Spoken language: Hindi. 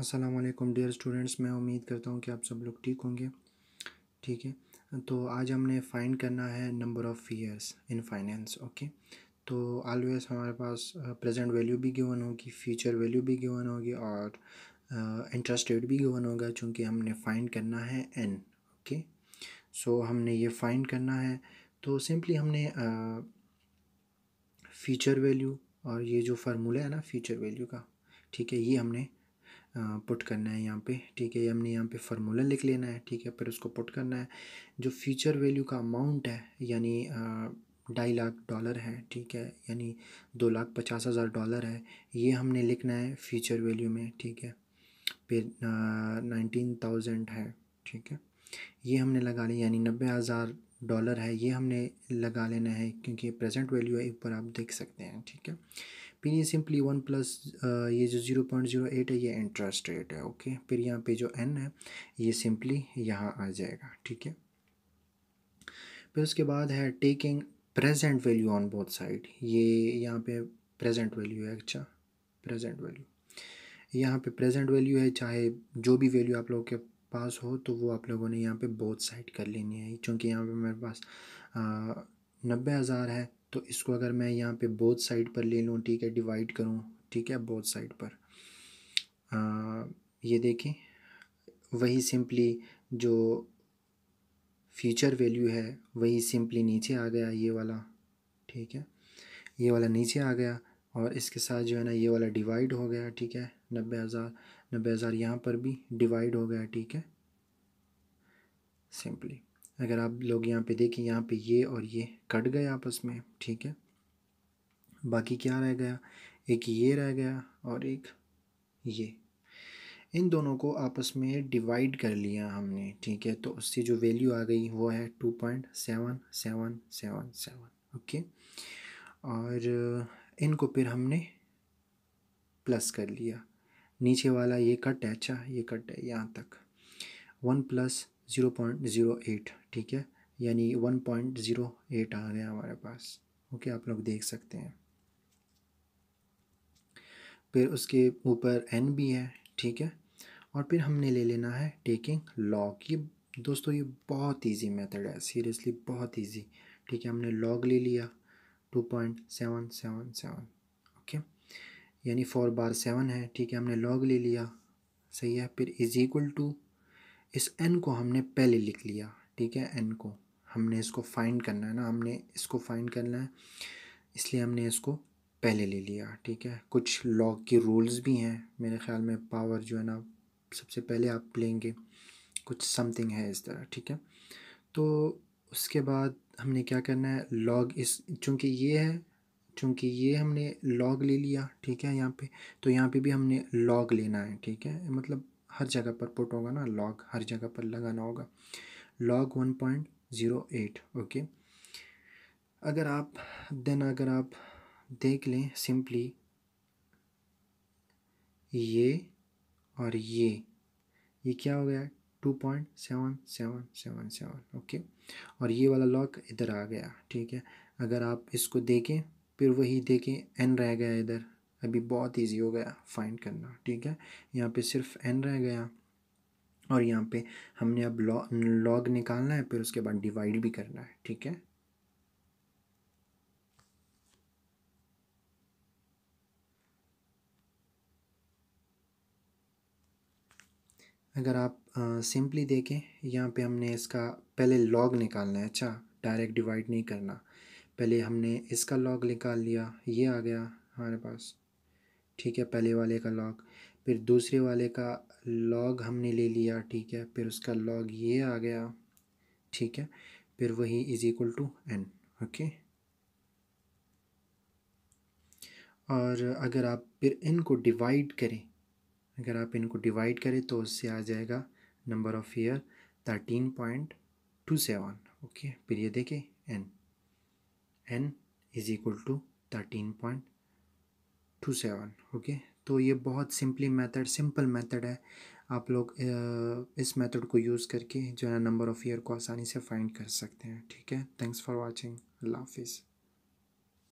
अस्सलाम वालेकुम डियर स्टूडेंट्स मैं उम्मीद करता हूँ कि आप सब लोग ठीक होंगे ठीक है तो आज हमने फाइंड करना है number of years in finance okay तो ऑलवेज हमारे पास प्रेजेंट वैल्यू भी गिवन होगी फ्यूचर वैल्यू भी गिवन होगी और इंटरेस्ट रेट भी गिवन होगा चूँकि हमने फाइंड करना है एन ओके सो हमने ये फाइंड करना है तो सिंपली हमने फ्यूचर वैल्यू और ये जो फार्मूला है ना फ्यूचर वैल्यू का ठीक है ये हमने पुट करना है यहाँ पे ठीक है हमने यहाँ पे फार्मूला लिख लेना है ठीक है फिर उसको पुट करना है जो फ्यूचर वैल्यू का अमाउंट है यानी ढाई लाख डॉलर है ठीक है यानी दो लाख पचास हज़ार डॉलर है ये हमने लिखना है फ्यूचर वैल्यू में ठीक है फिर नाइनटीन थाउजेंड है ठीक है ये हमने लगा यानी नब्बे हज़ार डॉलर है ये हमने लगा लेना है क्योंकि ये प्रेजेंट वैल्यू है ऊपर आप देख सकते हैं ठीक है फिर ये सिंपली वन प्लस ये जो ज़ीरो पॉइंट ज़ीरो एट है ये इंटरेस्ट रेट है ओके फिर यहाँ पे जो एन है ये सिंपली यहाँ आ जाएगा ठीक है फिर उसके बाद है taking present value on both side ये यहाँ पे प्रेजेंट वैल्यू है अच्छा प्रेजेंट वैल्यू यहाँ पे प्रेजेंट वैल्यू है चाहे जो भी वैल्यू आप लोग के पास हो तो वो आप लोगों ने यहाँ पे बोथ साइड कर लेनी है क्योंकि यहाँ पे मेरे पास नब्बे हज़ार है तो इसको अगर मैं यहाँ पे बोथ साइड पर ले लूँ ठीक है डिवाइड करूँ ठीक है बोथ साइड पर आ, ये देखें वही सिंपली जो फ्यूचर वैल्यू है वही सिंपली नीचे आ गया ये वाला ठीक है ये वाला नीचे आ गया और इसके साथ जो है ना ये वाला डिवाइड हो गया ठीक है नब्बे हज़ार नब्बे हज़ार यहाँ पर भी डिवाइड हो गया ठीक है सिंपली अगर आप लोग यहाँ पे देखें यहाँ पे ये और ये कट गए आपस में ठीक है बाकी क्या रह गया एक ये रह गया और एक ये इन दोनों को आपस में डिवाइड कर लिया हमने ठीक है तो उससे जो वैल्यू आ गई वो है two point seven seven seven seven okay और इनको फिर हमने प्लस कर लिया नीचे वाला ये कट है अच्छा ये कट है यहाँ तक one plus zero point zero eight ठीक है यानी वन पॉइंट ज़ीरो एट आ गया हमारे पास ओके आप लोग देख सकते हैं फिर उसके ऊपर एन भी है ठीक है और फिर हमने ले लेना है टेकिंग लॉग ये दोस्तों ये बहुत इजी मेथड है सीरियसली बहुत इजी ठीक है हमने लॉग ले लिया two point seven seven seven यानी फोर बार सेवन है ठीक है हमने लॉग ले लिया सही है फिर इज इक्वल टू इस एन को हमने पहले लिख लिया ठीक है एन को हमने इसको फाइंड करना है ना हमने इसको फाइंड करना है इसलिए हमने इसको पहले ले लिया ठीक है कुछ लॉग के रूल्स भी हैं मेरे ख्याल में पावर जो है ना सबसे पहले आप लेंगे कुछ समथिंग है इस तरह ठीक है तो उसके बाद हमने क्या करना है लॉग इस चूँकि ये है चूँकि ये हमने लॉग ले लिया ठीक है यहाँ पे तो यहाँ पे भी हमने लॉग लेना है ठीक है मतलब हर जगह पर पुट होगा ना लॉग हर जगह पर लगाना होगा one point zero eight okay अगर आप देन अगर आप देख लें सिंपली ये और ये ये क्या हो गया two point seven seven seven seven okay और ये वाला लॉक इधर आ गया ठीक है अगर आप इसको देखें फिर वही देखें एन रह गया इधर अभी बहुत इजी हो गया फाइंड करना ठीक है यहाँ पे सिर्फ एन रह गया और यहाँ पे हमने अब लॉ लॉग निकालना है फिर उसके बाद डिवाइड भी करना है ठीक है अगर आप सिंपली देखें यहाँ पे हमने इसका पहले लॉग निकालना है अच्छा डायरेक्ट डिवाइड नहीं करना पहले हमने इसका लॉग निकाल लिया ये आ गया हमारे पास ठीक है पहले वाले का लॉग फिर दूसरे वाले का लॉग हमने ले लिया ठीक है फिर उसका लॉग ये आ गया ठीक है फिर वही is equal to N okay और अगर आप फिर इनको डिवाइड करें अगर आप इनको डिवाइड करें तो उससे आ जाएगा number of year thirteen point two seven okay फिर ये देखें N N is equal to thirteen point two seven okay तो ये बहुत सिंपली मेथड सिंपल मेथड है आप लोग इस मेथड को यूज़ करके जो है नंबर ऑफ़ ईयर को आसानी से फाइंड कर सकते हैं ठीक है थैंक्स फॉर वॉचिंग अल्लाह हाफिज़